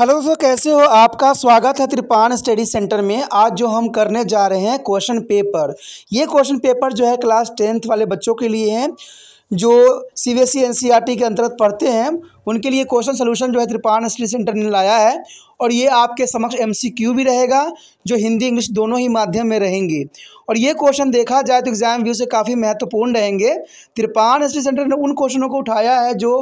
Hello दोस्तों कैसे हो आपका स्वागत है त्रिपान स्टडी सेंटर में आज जो हम करने जा रहे हैं क्वेश्चन पेपर ये क्वेश्चन पेपर जो है क्लास टेंथ वाले बच्चों के लिए हैं जो C B S N C R T के अंतर्गत पढ़ते हैं उनके लिए क्वेश्चन सोल्यूशन जो है त्रिपान स्टडी सेंटर ने लाया है और ये आपके समक्ष एम सी क्यू भी रहेगा जो हिंदी इंग्लिश दोनों ही माध्यम में रहेंगे और ये क्वेश्चन देखा जाए तो एग्ज़ाम व्यू से काफ़ी महत्वपूर्ण रहेंगे त्रिपान स्टडी सेंटर ने उन क्वेश्चनों को उठाया है जो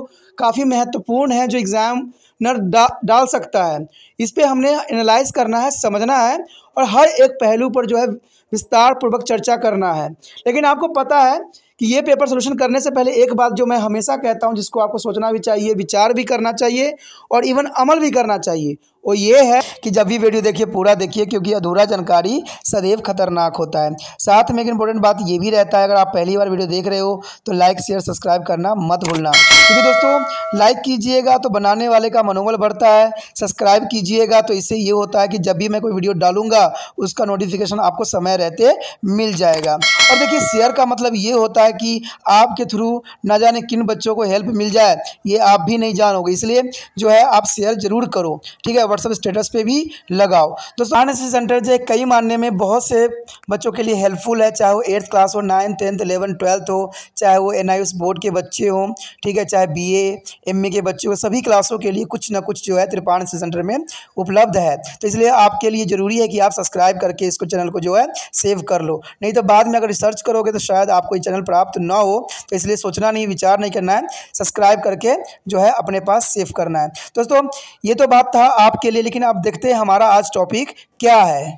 काफ़ी महत्वपूर्ण है जो एग्ज़ाम नर डा, डाल सकता है इस पर हमने एनालाइज करना है समझना है और हर एक पहलू पर जो है विस्तार पूर्वक चर्चा करना है लेकिन आपको पता है कि ये पेपर सोल्यूशन करने से पहले एक बात जो मैं हमेशा कहता हूँ जिसको आपको सोचना भी चाहिए विचार भी करना चाहिए और इवन अमल भी करना चाहिए वो ये है कि जब भी वीडियो देखिए पूरा देखिए क्योंकि अधूरा जानकारी सदैव खतरनाक होता है साथ में एक इंपॉर्टेंट बात ये भी रहता है अगर आप पहली बार वीडियो देख रहे हो तो लाइक शेयर सब्सक्राइब करना मत भूलना क्योंकि दोस्तों लाइक कीजिएगा तो बनाने वाले का मनोबल बढ़ता है सब्सक्राइब कीजिएगा तो इससे ये होता है कि जब भी मैं कोई वीडियो डालूंगा उसका नोटिफिकेशन आपको समय रहते मिल जाएगा और देखिए शेयर का मतलब ये होता है है कि आपके थ्रू ना जाने किन बच्चों को हेल्प मिल जाए ये आप भी नहीं जानोगे इसलिए जो है आप शेयर ज़रूर करो ठीक है व्हाट्सअप स्टेटस पे भी लगाओ दोस्तों आनएससी सेंटर जो है कई मानने में बहुत से बच्चों के लिए हेल्पफुल है चाहे वो एट्थ क्लास हो नाइन्थ टेंथ इलेवन ट्वेल्थ हो चाहे वो एन बोर्ड के बच्चे हों ठीक है चाहे बी ए के बच्चे हो सभी क्लासों के लिए कुछ ना कुछ जो है त्रिपाण सेंटर में उपलब्ध है तो इसलिए आपके लिए ज़रूरी है कि आप सब्सक्राइब करके इसको चैनल को जो है सेव कर लो नहीं तो बाद में अगर रिसर्च करोगे तो शायद आपको ये चैनल प्राप्त प्राप्त न हो तो इसलिए सोचना नहीं विचार नहीं करना है सब्सक्राइब करके जो है अपने पास सेव करना है दोस्तों ये तो बात था आपके लिए लेकिन आप देखते हैं हमारा आज टॉपिक क्या है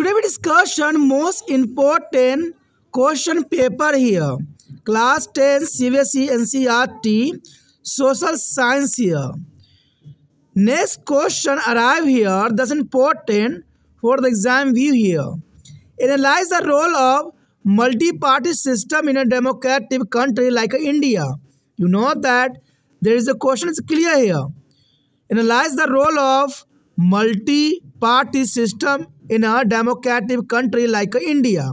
today we discussion most important question paper here class ten C B S E N C R T social science here next question arrive here दस important for the exam view here analyse the role of multi-party system in a democratic country like India. You know that there is a question is clear here. Analyze the role of multi-party system in a democratic country like India.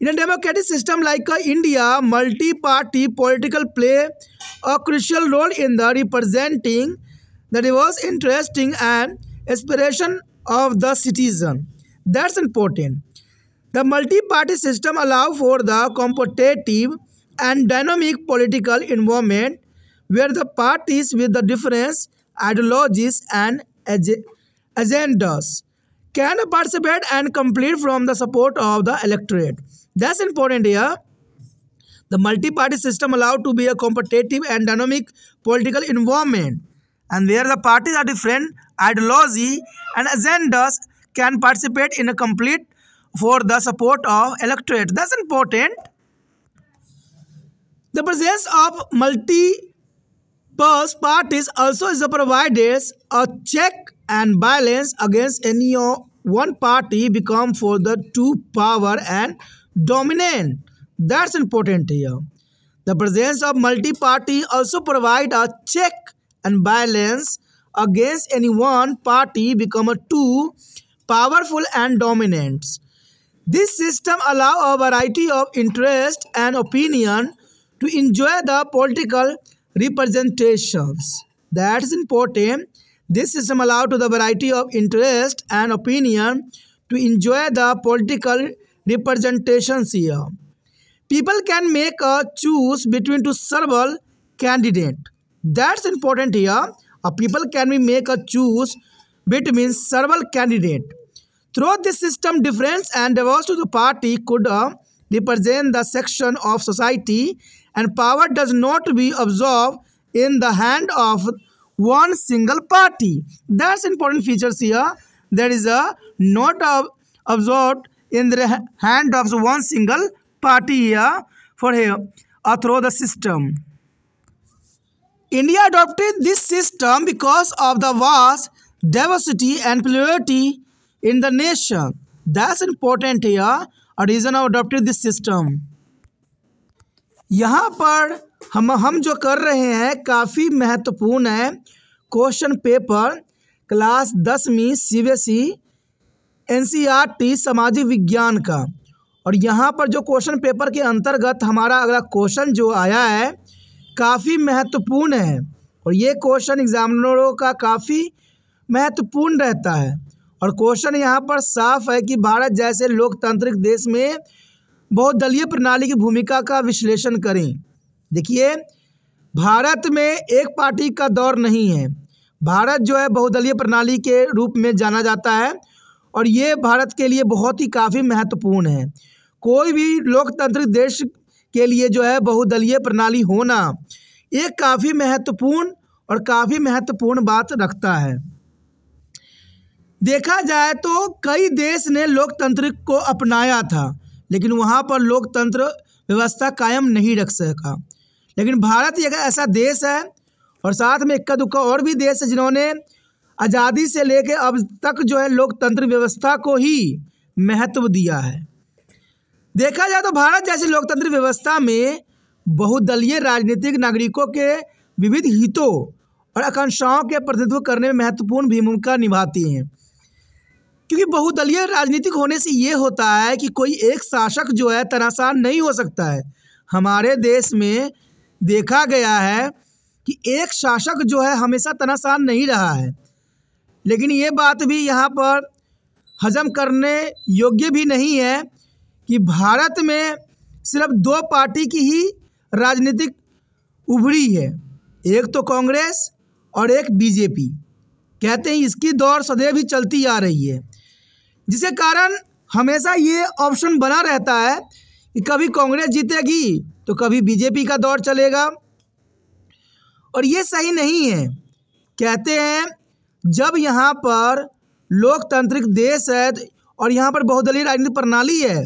In a democratic system like India, multi-party political play a crucial role in the representing the diverse interesting and aspiration of the citizen. That's important. The multi-party system allows for the competitive and dynamic political environment where the parties with the different ideologies and agendas can participate and complete from the support of the electorate. That's important here. The multi-party system allowed to be a competitive and dynamic political environment and where the parties are different ideology and agendas can participate in a complete for the support of electorate. That's important. The presence of multiple parties also is provides a check and balance against any one party become for the two power and dominant. That's important here. The presence of multi-party also provide a check and balance against any one party become a two powerful and dominant. This system allows a variety of interest and opinion to enjoy the political representations. That's important. This system allows to the variety of interest and opinion to enjoy the political representations here. People can make a choose between two several candidate. That's important here. A people can be make a choose between several candidate. Through this system, difference and divorce to the party could uh, represent the section of society and power does not be absorbed in the hand of one single party. That's important features here. There is a not ab absorbed in the hand of one single party here for here or uh, through the system. India adopted this system because of the vast diversity and plurality in the nation. That's important here. A reason of adopted this system. यहाँ पर हम हम जो कर रहे हैं काफ़ी महत्वपूर्ण है क्वेश्चन पेपर क्लास दसवीं सी बी एस ई सामाजिक विज्ञान का और यहाँ पर जो क्वेश्चन पेपर के अंतर्गत हमारा अगला क्वेश्चन जो आया है काफ़ी महत्वपूर्ण है और ये क्वेश्चन एग्जामिनरों का काफ़ी महत्वपूर्ण रहता है और क्वेश्चन यहाँ पर साफ है कि भारत जैसे लोकतांत्रिक देश में बहुत दलीय प्रणाली की भूमिका का विश्लेषण करें देखिए भारत में एक पार्टी का दौर नहीं है भारत जो है बहुदलीय प्रणाली के रूप में जाना जाता है और ये भारत के लिए बहुत ही काफ़ी महत्वपूर्ण है कोई भी लोकतांत्रिक देश के लिए जो है बहुदलीय प्रणाली होना ये काफ़ी महत्वपूर्ण और काफ़ी महत्वपूर्ण बात रखता है देखा जाए तो कई देश ने लोकतंत्र को अपनाया था लेकिन वहाँ पर लोकतंत्र व्यवस्था कायम नहीं रख सका लेकिन भारत एक ऐसा देश है और साथ में इक्का दुक्का और भी देश है जिन्होंने आज़ादी से लेकर अब तक जो है लोकतंत्र व्यवस्था को ही महत्व दिया है देखा जाए तो भारत जैसी लोकतंत्र व्यवस्था में बहुदलीय राजनीतिक नागरिकों के विविध हितों और आकांक्षाओं के प्रतिनिधित्व करने में महत्वपूर्ण भूमिका निभाती हैं क्योंकि बहुदलीय राजनीतिक होने से ये होता है कि कोई एक शासक जो है तनाशान नहीं हो सकता है हमारे देश में देखा गया है कि एक शासक जो है हमेशा तनाशान नहीं रहा है लेकिन ये बात भी यहाँ पर हजम करने योग्य भी नहीं है कि भारत में सिर्फ दो पार्टी की ही राजनीतिक उभरी है एक तो कांग्रेस और एक बीजेपी कहते हैं इसकी दौर सदैव ही चलती आ रही है जिसे कारण हमेशा ये ऑप्शन बना रहता है कि कभी कांग्रेस जीतेगी तो कभी बीजेपी का दौर चलेगा और ये सही नहीं है कहते हैं जब यहाँ पर लोकतांत्रिक देश है और यहाँ पर बहुदलीय राजनीतिक प्रणाली है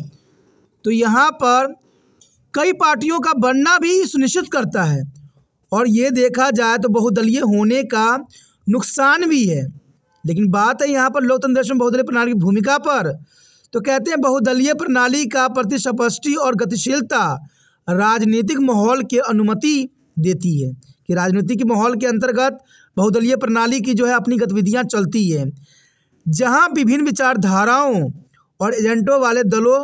तो यहाँ पर कई पार्टियों का बनना भी सुनिश्चित करता है और ये देखा जाए तो बहुदलीय होने का नुकसान भी है लेकिन बात है यहाँ पर लोकतंत्र में बहुदलीय प्रणाली की भूमिका पर तो कहते हैं बहुदलीय प्रणाली का प्रतिस्पष्टि और गतिशीलता राजनीतिक माहौल की अनुमति देती है कि राजनीतिक माहौल के अंतर्गत बहुदलीय प्रणाली की जो है अपनी गतिविधियाँ चलती है जहाँ विभिन्न विचारधाराओं और एजेंटों वाले दलों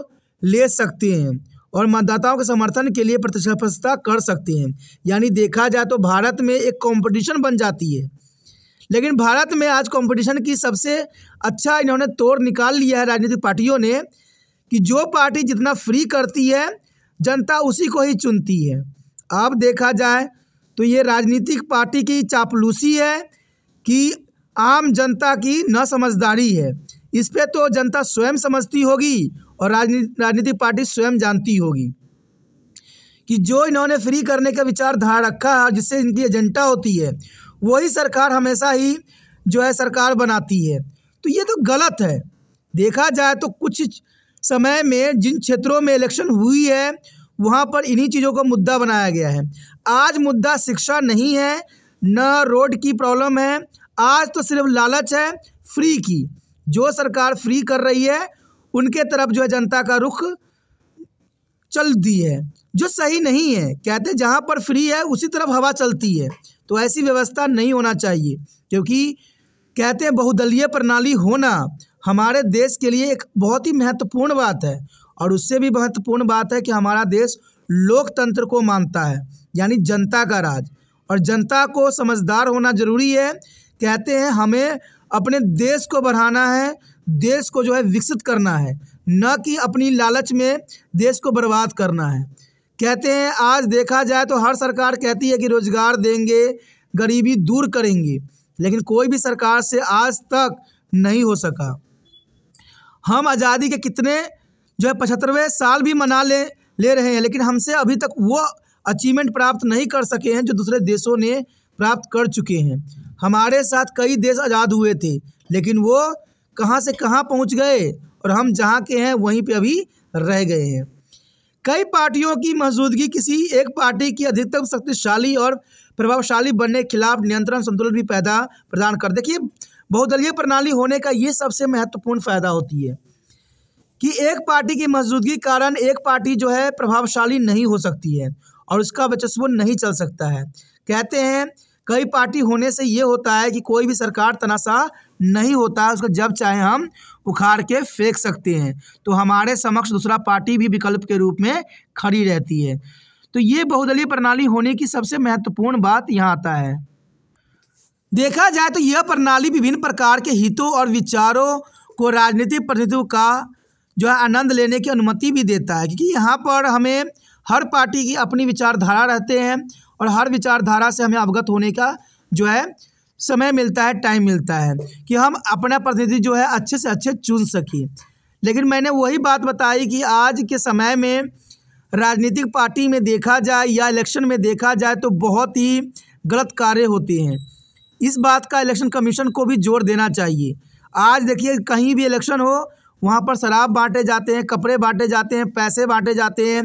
ले सकते हैं और मतदाताओं के समर्थन के लिए प्रतिस्पर्धा कर सकते हैं यानी देखा जाए तो भारत में एक कंपटीशन बन जाती है लेकिन भारत में आज कंपटीशन की सबसे अच्छा इन्होंने तोड़ निकाल लिया है राजनीतिक पार्टियों ने कि जो पार्टी जितना फ्री करती है जनता उसी को ही चुनती है अब देखा जाए तो ये राजनीतिक पार्टी की चापलूसी है कि आम जनता की न समझदारी है इस पर तो जनता स्वयं समझती होगी और राजनीति राजनीतिक पार्टी स्वयं जानती होगी कि जो इन्होंने फ्री करने का विचारधारा रखा है जिससे इनकी एजेंडा होती है वही सरकार हमेशा ही जो है सरकार बनाती है तो ये तो गलत है देखा जाए तो कुछ समय में जिन क्षेत्रों में इलेक्शन हुई है वहाँ पर इन्हीं चीज़ों को मुद्दा बनाया गया है आज मुद्दा शिक्षा नहीं है न रोड की प्रॉब्लम है आज तो सिर्फ लालच है फ्री की जो सरकार फ्री कर रही है उनके तरफ जो है जनता का रुख चल दी है जो सही नहीं है कहते जहाँ पर फ्री है उसी तरफ हवा चलती है तो ऐसी व्यवस्था नहीं होना चाहिए क्योंकि कहते हैं बहुदलीय प्रणाली होना हमारे देश के लिए एक बहुत ही महत्वपूर्ण बात है और उससे भी महत्वपूर्ण बात है कि हमारा देश लोकतंत्र को मानता है यानी जनता का राज और जनता को समझदार होना ज़रूरी है कहते हैं हमें अपने देश को बढ़ाना है देश को जो है विकसित करना है न कि अपनी लालच में देश को बर्बाद करना है कहते हैं आज देखा जाए तो हर सरकार कहती है कि रोजगार देंगे गरीबी दूर करेंगे लेकिन कोई भी सरकार से आज तक नहीं हो सका हम आज़ादी के कितने जो है पचहत्तरवें साल भी मना ले ले रहे हैं लेकिन हमसे अभी तक वो अचीवमेंट प्राप्त नहीं कर सके हैं जो दूसरे देशों ने प्राप्त कर चुके हैं हमारे साथ कई देश आज़ाद हुए थे लेकिन वो कहाँ से कहाँ पहुँच गए और हम जहाँ के हैं वहीं पे अभी रह गए हैं कई पार्टियों की मौजूदगी किसी एक पार्टी की अधिकतम शक्तिशाली और प्रभावशाली बनने के खिलाफ नियंत्रण संतुलन भी पैदा प्रदान कर देखिए बहुदलीय प्रणाली होने का ये सबसे महत्वपूर्ण फायदा होती है कि एक पार्टी की मौजूदगी कारण एक पार्टी जो है प्रभावशाली नहीं हो सकती है और उसका वर्चस्व नहीं चल सकता है कहते हैं कई पार्टी होने से ये होता है कि कोई भी सरकार तनाशाह नहीं होता है उसको जब चाहे हम उखाड़ के फेंक सकते हैं तो हमारे समक्ष दूसरा पार्टी भी विकल्प के रूप में खड़ी रहती है तो ये बहुदलीय प्रणाली होने की सबसे महत्वपूर्ण बात यहाँ आता है देखा जाए तो यह प्रणाली विभिन्न प्रकार के हितों और विचारों को राजनीतिक प्रतिनिधित्व का जो है आनंद लेने की अनुमति भी देता है क्योंकि यहाँ पर हमें हर पार्टी की अपनी विचारधारा रहते हैं और हर विचारधारा से हमें अवगत होने का जो है समय मिलता है टाइम मिलता है कि हम अपना प्रतिनिधि जो है अच्छे से अच्छे चुन सकें लेकिन मैंने वही बात बताई कि आज के समय में राजनीतिक पार्टी में देखा जाए या इलेक्शन में देखा जाए तो बहुत ही गलत कार्य होते हैं इस बात का इलेक्शन कमीशन को भी जोर देना चाहिए आज देखिए कहीं भी इलेक्शन हो वहाँ पर शराब बांटे जाते हैं कपड़े बांटे जाते हैं पैसे बांटे जाते हैं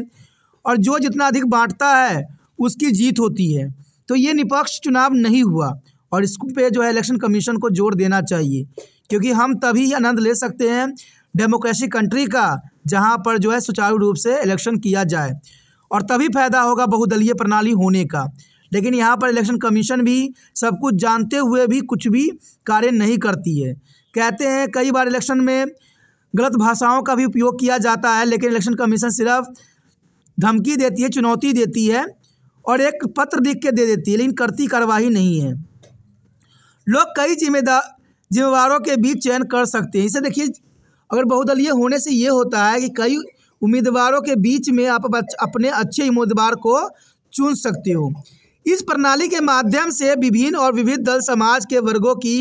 और जो जितना अधिक बांटता है उसकी जीत होती है तो ये निपक्ष चुनाव नहीं हुआ और इसको पे जो है इलेक्शन कमीशन को जोर देना चाहिए क्योंकि हम तभी आनंद ले सकते हैं डेमोक्रेसी कंट्री का जहाँ पर जो है सुचारू रूप से इलेक्शन किया जाए और तभी फायदा होगा बहुदलीय प्रणाली होने का लेकिन यहाँ पर इलेक्शन कमीशन भी सब कुछ जानते हुए भी कुछ भी कार्य नहीं करती है कहते हैं कई बार इलेक्शन में गलत भाषाओं का भी उपयोग किया जाता है लेकिन इलेक्शन कमीशन सिर्फ धमकी देती है चुनौती देती है और एक पत्र लिख के दे देती है लेकिन करती कार्रवाई नहीं है लोग कई जिम्मेदार जिम्मेवारों के बीच चयन कर सकते हैं इसे देखिए अगर बहुदलीय होने से ये होता है कि कई उम्मीदवारों के बीच में आप अपने अच्छे उम्मीदवार को चुन सकते हो इस प्रणाली के माध्यम से विभिन्न और विविध दल समाज के वर्गों की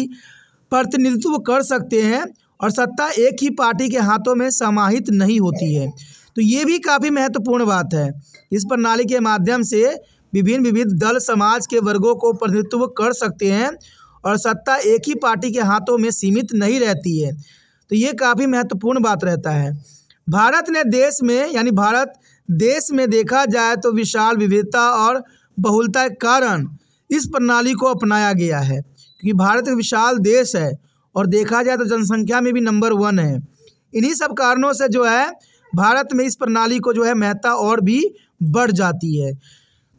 प्रतिनिधित्व कर सकते हैं और सत्ता एक ही पार्टी के हाथों में समाहित नहीं होती है तो ये भी काफ़ी महत्वपूर्ण बात है इस प्रणाली के माध्यम से विभिन्न विविध दल समाज के वर्गों को प्रतिनिधित्व कर सकते हैं और सत्ता एक ही पार्टी के हाथों में सीमित नहीं रहती है तो ये काफ़ी महत्वपूर्ण बात रहता है भारत ने देश में यानी भारत देश में देखा जाए तो विशाल विविधता और बहुलता के कारण इस प्रणाली को अपनाया गया है क्योंकि भारत एक विशाल देश है और देखा जाए तो जनसंख्या में भी नंबर वन है इन्हीं सब कारणों से जो है भारत में इस प्रणाली को जो है महत्ता और भी बढ़ जाती है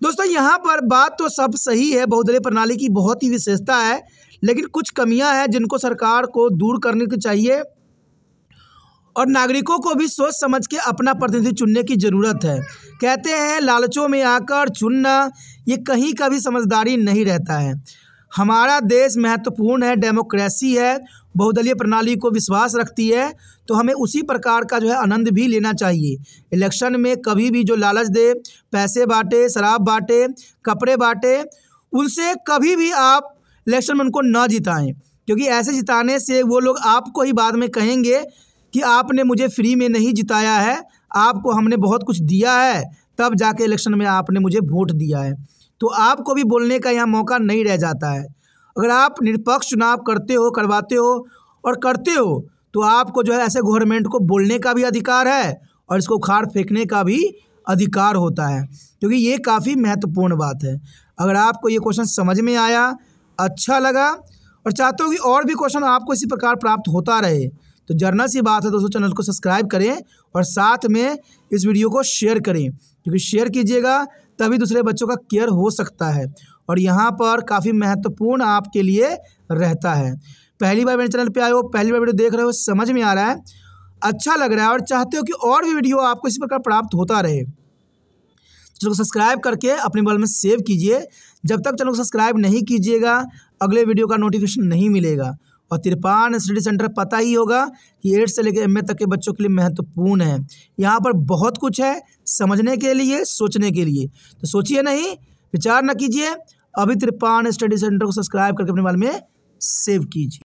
दोस्तों यहाँ पर बात तो सब सही है बहुदलीय प्रणाली की बहुत ही विशेषता है लेकिन कुछ कमियां हैं जिनको सरकार को दूर करने की चाहिए और नागरिकों को भी सोच समझ के अपना प्रतिनिधि चुनने की ज़रूरत है कहते हैं लालचों में आकर चुनना ये कहीं का भी समझदारी नहीं रहता है हमारा देश महत्वपूर्ण है डेमोक्रेसी है बहुदलीय प्रणाली को विश्वास रखती है तो हमें उसी प्रकार का जो है आनंद भी लेना चाहिए इलेक्शन में कभी भी जो लालच दे पैसे बांटे शराब बांटे कपड़े बांटे उनसे कभी भी आप इलेक्शन में उनको ना जिताएं क्योंकि ऐसे जिताने से वो लोग आपको ही बाद में कहेंगे कि आपने मुझे फ्री में नहीं जिताया है आपको हमने बहुत कुछ दिया है तब जाके इलेक्शन में आपने मुझे वोट दिया है तो आपको भी बोलने का यहाँ मौका नहीं रह जाता है अगर आप निरपक्ष चुनाव करते हो करवाते हो और करते हो तो आपको जो है ऐसे गवर्नमेंट को बोलने का भी अधिकार है और इसको उखाड़ फेंकने का भी अधिकार होता है क्योंकि ये काफ़ी महत्वपूर्ण बात है अगर आपको ये क्वेश्चन समझ में आया अच्छा लगा और चाहते हो कि और भी क्वेश्चन आपको इसी प्रकार प्राप्त होता रहे तो जरना सी बात है दोस्तों चैनल को सब्सक्राइब करें और साथ में इस वीडियो को शेयर करें क्योंकि शेयर कीजिएगा तभी दूसरे बच्चों का केयर हो सकता है और यहाँ पर काफ़ी महत्वपूर्ण आपके लिए रहता है पहली बार मेरे चैनल पे आए हो पहली बार वीडियो देख रहे हो समझ में आ रहा है अच्छा लग रहा है और चाहते हो कि और भी वीडियो आपको इसी प्रकार प्राप्त होता रहे चैनल को सब्सक्राइब करके अपने बल में सेव कीजिए जब तक चैनल को सब्सक्राइब नहीं कीजिएगा अगले वीडियो का नोटिफिकेशन नहीं मिलेगा और तिरपान स्टडी सेंटर पता ही होगा कि एट्थ से लेकर एम तक के बच्चों के लिए महत्वपूर्ण है यहाँ पर बहुत कुछ है समझने के लिए सोचने के लिए तो सोचिए नहीं विचार न कीजिए अभी तिरपान स्टडी सेंटर को सब्सक्राइब करके अपने मोबाइल में सेव कीजिए